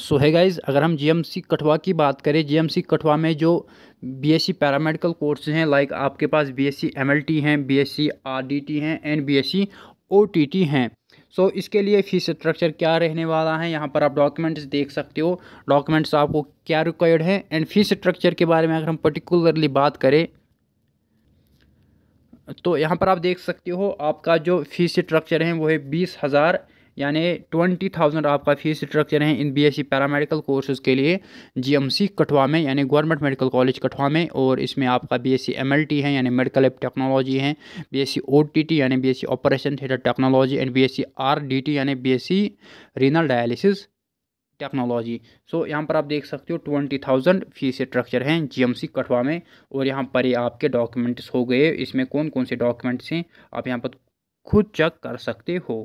सो है गाइज़ अगर हम जीएमसी कठवा की बात करें जीएमसी कठवा में जो बीएससी पैरामेडिकल कोर्स हैं लाइक आपके पास बीएससी एमएलटी हैं बीएससी आरडीटी हैं एंड बीएससी ओटीटी हैं सो so, इसके लिए फ़ीस स्ट्रक्चर क्या रहने वाला है यहाँ पर आप डॉक्यूमेंट्स देख सकते हो डॉक्यूमेंट्स आपको क्या रिक्वायर्ड है एंड फ़ीस स्ट्रक्चर के बारे में अगर हम पर्टिकुलरली बात करें तो यहाँ पर आप देख सकते हो आपका जो फ़ीस स्ट्रक्चर है वो है बीस हज़ार यानी ट्वेंटी थाउजेंड आपका फीस स्ट्रक्चर है in BSc e paramedical courses के लिए जीएमसी कठवा में यानी गवर्नमेंट मेडिकल कॉलेज कठवा में और इसमें आपका बीएससी एमएलटी e है यानी मेडिकल एप टेक्नोलॉजी है बीएससी ओटीटी e यानी BSc operation theatre technology and BSc RDT यानी BSc renal dialysis technology so so, यहाँ पर आप देख सकते हो ट्वेंटी थाउजेंड फीस स्ट्रक्चर हैं जीएमसी कठवा में और यहाँ पर ये आपके डॉक्यूमेंट्स हो गए इसमें कौन कौन से डॉक्यूमेंट्स हैं आप यहाँ पर खुद चेक कर सकते हो